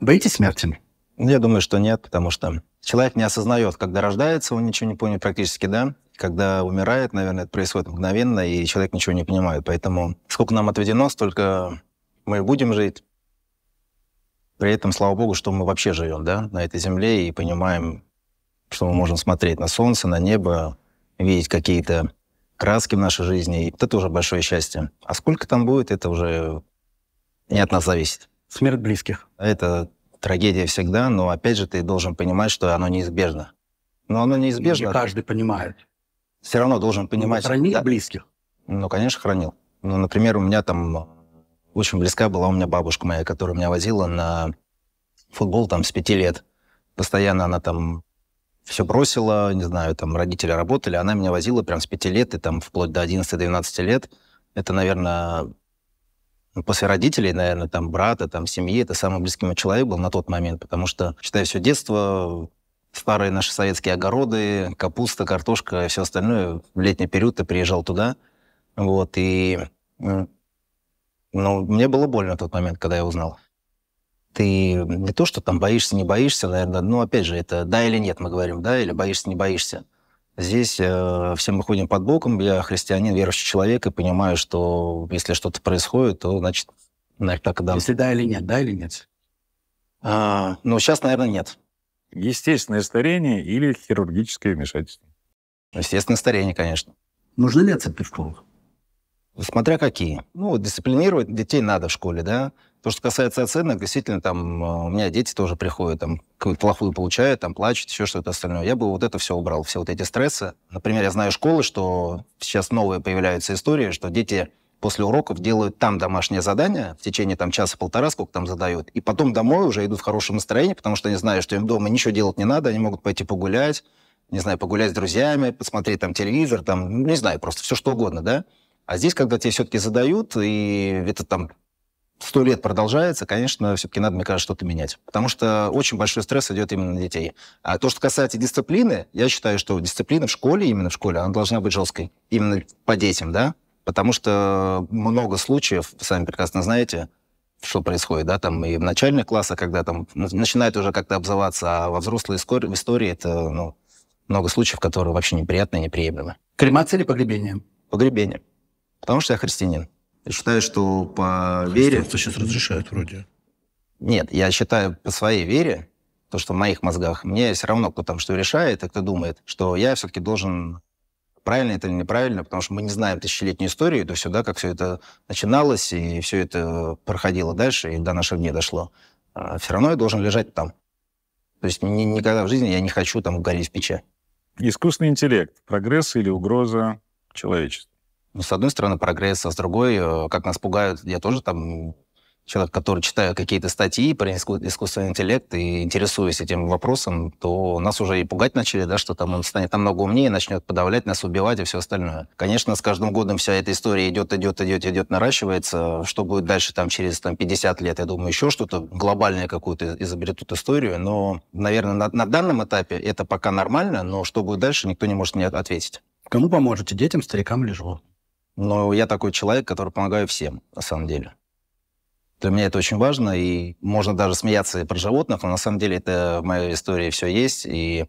Боитесь смерти? Ну, я думаю, что нет, потому что человек не осознает, когда рождается, он ничего не понял практически, да? Когда умирает, наверное, это происходит мгновенно, и человек ничего не понимает. Поэтому сколько нам отведено, столько мы будем жить. При этом, слава богу, что мы вообще живем, да, на этой земле и понимаем, что мы можем смотреть на солнце, на небо, видеть какие-то краски в нашей жизни. И это тоже большое счастье. А сколько там будет, это уже не от нас зависит. Смерть близких. Это трагедия всегда, но опять же ты должен понимать, что оно неизбежно. Но оно неизбежно. Не каждый понимает. Все равно должен ну, понимать. хранил да. близких? Ну, конечно, хранил. Ну, например, у меня там э, очень близка была у меня бабушка моя, которая меня возила на футбол там с пяти лет. Постоянно она там все бросила, не знаю, там родители работали, она меня возила прям с пяти лет и там вплоть до 11-12 лет. Это, наверное, ну, после родителей, наверное, там, брата, там, семьи, это самый близкий мой человек был на тот момент, потому что, считаю, все детство, старые наши советские огороды, капуста, картошка и все остальное, в летний период ты приезжал туда, вот, и... Ну, мне было больно в тот момент, когда я узнал ты не то, что там боишься, не боишься, наверное, но ну, опять же, это да или нет, мы говорим, да, или боишься, не боишься. Здесь э, все мы ходим под боком. Я христианин, верующий человек, и понимаю, что если что-то происходит, то значит, наверное, так и да. Если да или нет, да или нет? А, ну, сейчас, наверное, нет. Естественное старение или хирургическое вмешательство? Естественное старение, конечно. Нужны ли оценки в школах? Смотря какие. Ну, дисциплинировать детей надо в школе, да. То, что касается оценок, действительно, там, э, у меня дети тоже приходят, там, какую-то плохую получают, там, плачут, еще что-то остальное. Я бы вот это все убрал, все вот эти стрессы. Например, я знаю школы, что сейчас новые появляются истории, что дети после уроков делают там домашнее задание в течение там часа-полтора, сколько там задают, и потом домой уже идут в хорошем настроении, потому что они знают, что им дома ничего делать не надо, они могут пойти погулять, не знаю, погулять с друзьями, посмотреть там телевизор, там, ну, не знаю, просто все что угодно, да? А здесь, когда тебе все-таки задают, и это там сто лет продолжается, конечно, все-таки надо, мне кажется, что-то менять. Потому что очень большой стресс идет именно на детей. А то, что касается дисциплины, я считаю, что дисциплина в школе, именно в школе, она должна быть жесткой. Именно по детям, да? Потому что много случаев, сами прекрасно знаете, что происходит, да, там и в начальных классах, когда там начинает уже как-то обзываться, а во взрослой истории это, ну, много случаев, которые вообще неприятны неприемлемы. Кремация или погребение? Погребение. Потому что я христианин. Я считаю, что по вере... Христовцы сейчас разрешают вроде. Нет, я считаю по своей вере, то, что в моих мозгах, мне все равно, кто там что решает и кто думает, что я все-таки должен правильно это или неправильно, потому что мы не знаем тысячелетнюю историю, то сюда, как все это начиналось, и все это проходило дальше, и до наших дней дошло. А все равно я должен лежать там. То есть ни, никогда в жизни я не хочу там гореть в печи. Искусственный интеллект. Прогресс или угроза человечеству? Ну, с одной стороны, прогресс, а с другой, э, как нас пугают, я тоже там человек, который читает какие-то статьи про искус- искусственный интеллект и интересуюсь этим вопросом, то нас уже и пугать начали, да, что там он станет намного умнее, начнет подавлять нас, убивать и все остальное. Конечно, с каждым годом вся эта история идет, идет, идет, идет, наращивается. Что будет дальше там через там, 50 лет, я думаю, еще что-то глобальное какую-то изобретут историю, но, наверное, на, на данном этапе это пока нормально, но что будет дальше, никто не может мне ответить. Кому поможете, детям, старикам или живу? Но я такой человек, который помогаю всем, на самом деле. Для меня это очень важно, и можно даже смеяться про животных, но на самом деле это в моей истории все есть. И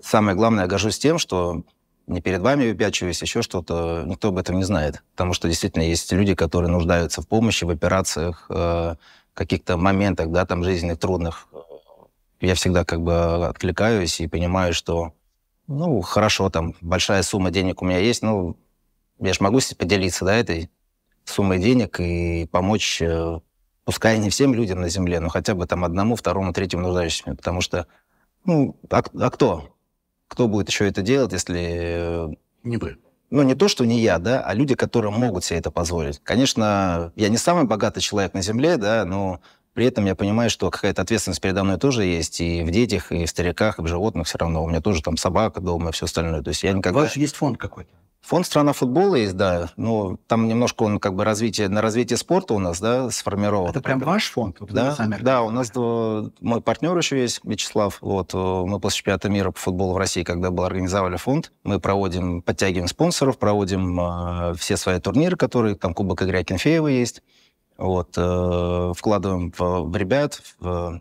самое главное, я горжусь тем, что не перед вами выпячиваюсь, еще что-то, никто об этом не знает. Потому что действительно есть люди, которые нуждаются в помощи, в операциях, э, каких-то моментах, да, там, жизненных, трудных. Я всегда как бы откликаюсь и понимаю, что, ну, хорошо, там, большая сумма денег у меня есть, ну, я же могу поделиться да, этой суммой денег и помочь, э, пускай не всем людям на Земле, но хотя бы там одному, второму, третьему нуждающимся. Потому что, ну, а, а кто? Кто будет еще это делать, если... Э, не вы. Ну, не то, что не я, да, а люди, которые могут себе это позволить. Конечно, я не самый богатый человек на Земле, да, но при этом я понимаю, что какая-то ответственность передо мной тоже есть и в детях, и в стариках, и в животных все равно. У меня тоже там собака дома и все остальное. То есть я никогда... У вас есть фонд какой-то? Фонд «Страна футбола» есть, да. Но там немножко он как бы развитие, на развитие спорта у нас, да, сформирован. Это прям ваш фонд? Вот да, сами да, у нас мой партнер еще есть, Вячеслав. Вот, э, мы после чемпионата мира по футболу в России, когда был, организовали фонд. Мы проводим, подтягиваем спонсоров, проводим э, все свои турниры, которые, там, Кубок Игоря Кенфеева есть. Вот, э, вкладываем в, в ребят, в,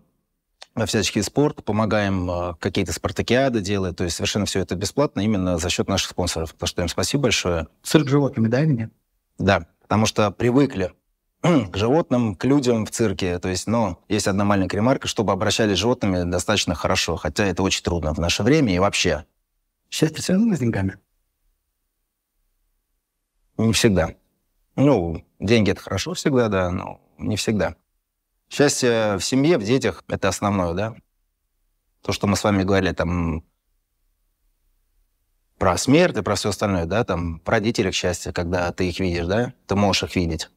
Э, всяческий спорт, помогаем э, какие-то спартакиады делать, то есть совершенно все это бесплатно именно за счет наших спонсоров, так что им спасибо большое. Цирк животными, да, или нет? Да, потому что привыкли к животным, к людям в цирке. То есть, но ну, есть одна маленькая ремарка, чтобы обращались с животными достаточно хорошо, хотя это очень трудно в наше время и вообще. Сейчас связано с деньгами? Не всегда. Ну, деньги — это хорошо всегда, да, но не всегда. Счастье в семье, в детях — это основное, да? То, что мы с вами говорили там про смерть и про все остальное, да, там, про родителей счастье, когда ты их видишь, да, ты можешь их видеть.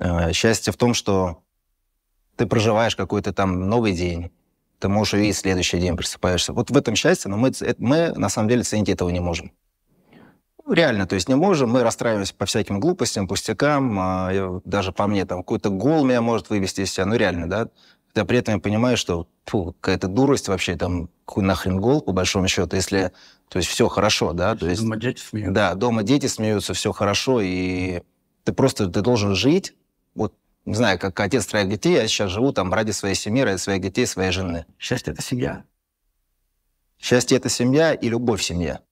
Э, счастье в том, что ты проживаешь какой-то там новый день, ты можешь увидеть следующий день, просыпаешься. Вот в этом счастье, но мы, э, мы на самом деле ценить этого не можем. Ну, реально, то есть не можем. Мы расстраиваемся по всяким глупостям, пустякам. А, даже по мне, там, какой-то гол меня может вывести из себя. Ну, реально, да? Хотя при этом я понимаю, что фу, какая-то дурость вообще, там, какой нахрен гол, по большому счету, если, то есть, все хорошо, да? То есть, дома дети смеются. Да, дома дети смеются, все хорошо, и ты просто, ты должен жить, вот, не знаю, как отец троих детей, я сейчас живу там ради своей семьи, ради своих детей, своей жены. Счастье — это семья. Счастье — это семья и любовь в семье.